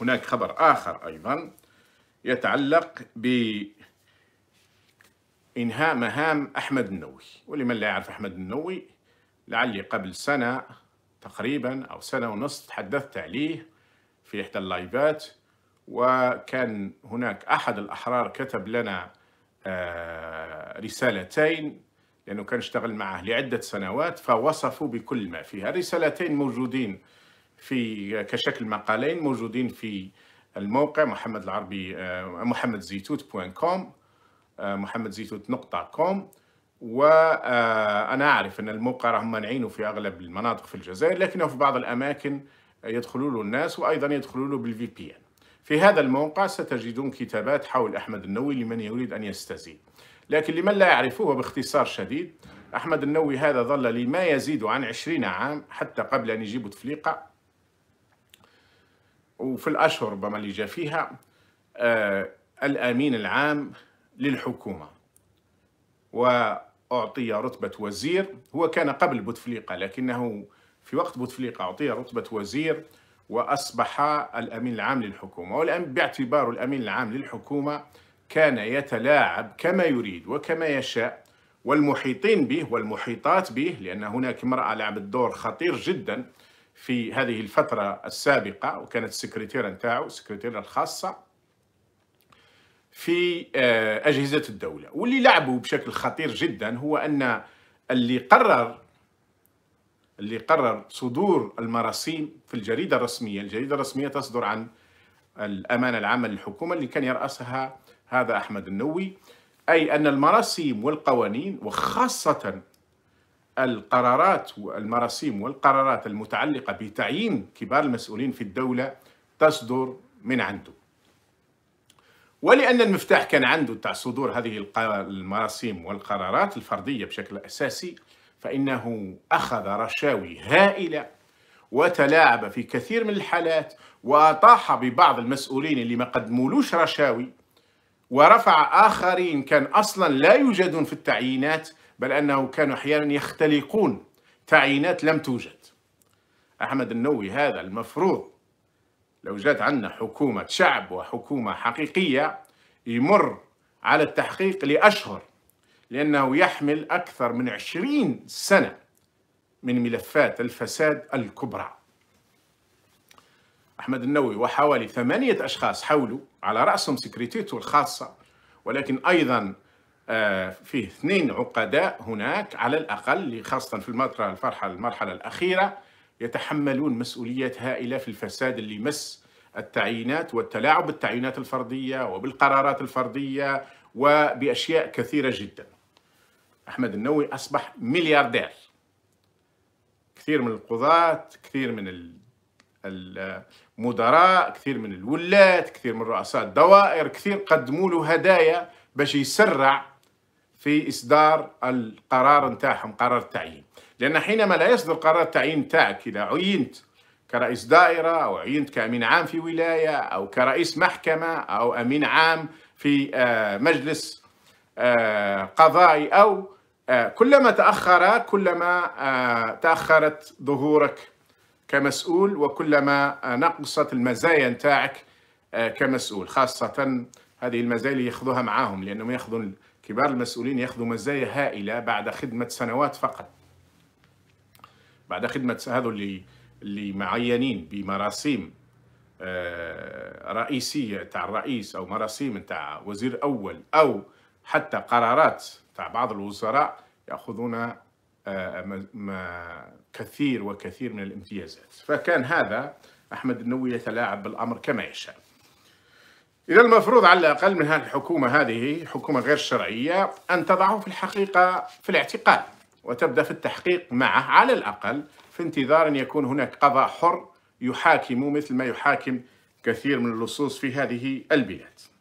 هناك خبر آخر أيضا يتعلق بإنهاء مهام أحمد النووي ولمن لا يعرف أحمد النووي لعلي قبل سنة تقريبا أو سنة ونصف تحدثت عليه في إحدى اللايفات وكان هناك أحد الأحرار كتب لنا آه، رسالتين لأنه كان اشتغل معه لعدة سنوات فوصفوا بكل ما فيها الرسالتين موجودين في آه، كشكل مقالين موجودين في الموقع محمد العربي آه، محمد زيتوت بوان آه، كوم محمد زيتوت نقطة كوم وأنا أعرف أن الموقع راهم مانعينه في أغلب المناطق في الجزائر لكنه في بعض الأماكن يدخلوا له الناس وأيضا يدخلوا له بالفي بي ان في هذا الموقع ستجدون كتابات حول أحمد النووي لمن يريد أن يستزيد لكن لمن لا يعرفه باختصار شديد أحمد النووي هذا ظل لما يزيد عن عشرين عام حتى قبل أن يجيب تفليقة وفي الأشهر ربما اللي جا فيها آه، الأمين العام للحكومة وأعطي رتبة وزير هو كان قبل بوتفليقة لكنه في وقت بوتفليقة أعطي رتبة وزير وأصبح الأمين العام للحكومة والآن باعتباره الأمين العام للحكومة كان يتلاعب كما يريد وكما يشاء والمحيطين به والمحيطات به لأن هناك امرأة لعبت دور خطير جدا في هذه الفترة السابقة وكانت السكرتيرة نتاعو السكرتيرة الخاصة في آه، أجهزة الدولة واللي لعبوا بشكل خطير جدا هو أن اللي قرر اللي قرر صدور المراسيم في الجريدة الرسمية الجريدة الرسمية تصدر عن الأمانة العامة للحكومة اللي كان يرأسها هذا أحمد النووي أي أن المراسيم والقوانين وخاصة القرارات والمراسيم والقرارات المتعلقة بتعيين كبار المسؤولين في الدولة تصدر من عنده ولأن المفتاح كان عنده تاع صدور هذه المراسيم والقرارات الفردية بشكل أساسي فإنه أخذ رشاوي هائلة وتلاعب في كثير من الحالات وأطاح ببعض المسؤولين اللي ما قدمولوش رشاوي ورفع آخرين كان أصلا لا يوجدون في التعيينات بل أنه كانوا أحيانا يختلقون تعيينات لم توجد أحمد النووي هذا المفروض لو جات عندنا حكومة شعب وحكومة حقيقية يمر على التحقيق لأشهر لأنه يحمل أكثر من عشرين سنة من ملفات الفساد الكبرى أحمد النووي وحوالي ثمانية أشخاص حوله على رأسهم سكرتيته الخاصة ولكن أيضا آه، فيه اثنين عقداء هناك على الأقل خاصة في المرحلة الفرحة المرحلة الأخيرة يتحملون مسؤوليات هائلة في الفساد اللي يمس التعيينات والتلاعب بالتعيينات الفردية وبالقرارات الفردية وبأشياء كثيرة جدا أحمد النووي أصبح ملياردير كثير من القضاة كثير من المدراء كثير من الولاة كثير من رؤساء الدوائر كثير قدموا له هدايا باش يسرع في اصدار القرار نتاعهم قرار التعيين لان حينما لا يصدر قرار التعيين نتاعك اذا عينت كرئيس دائرة أو عينت كأمين عام في ولاية أو كرئيس محكمة أو أمين عام في آه، مجلس آه، قضائي أو آه، كلما تأخر كلما تأخرت ظهورك كمسؤول وكلما نقصت المزايا نتاعك كمسؤول خاصة هذه المزايا اللي ياخذوها معاهم لأنهم ياخذون كبار المسؤولين ياخذوا مزايا هائله بعد خدمه سنوات فقط بعد خدمه هذو اللي اللي معينين بمراسيم آه، رئيسيه تاع الرئيس او مراسيم تاع وزير اول او حتى قرارات تاع بعض الوزراء ياخذون آه، كثير وكثير من الامتيازات فكان هذا احمد النووي يتلاعب بالامر كما يشاء إذا المفروض على الأقل من هذه الحكومة هذه حكومة غير شرعية أن تضعه في الحقيقة في الاعتقال وتبدأ في التحقيق معه على الأقل في انتظار أن يكون هناك قضاء حر يحاكم مثل ما يحاكم كثير من اللصوص في هذه البلاد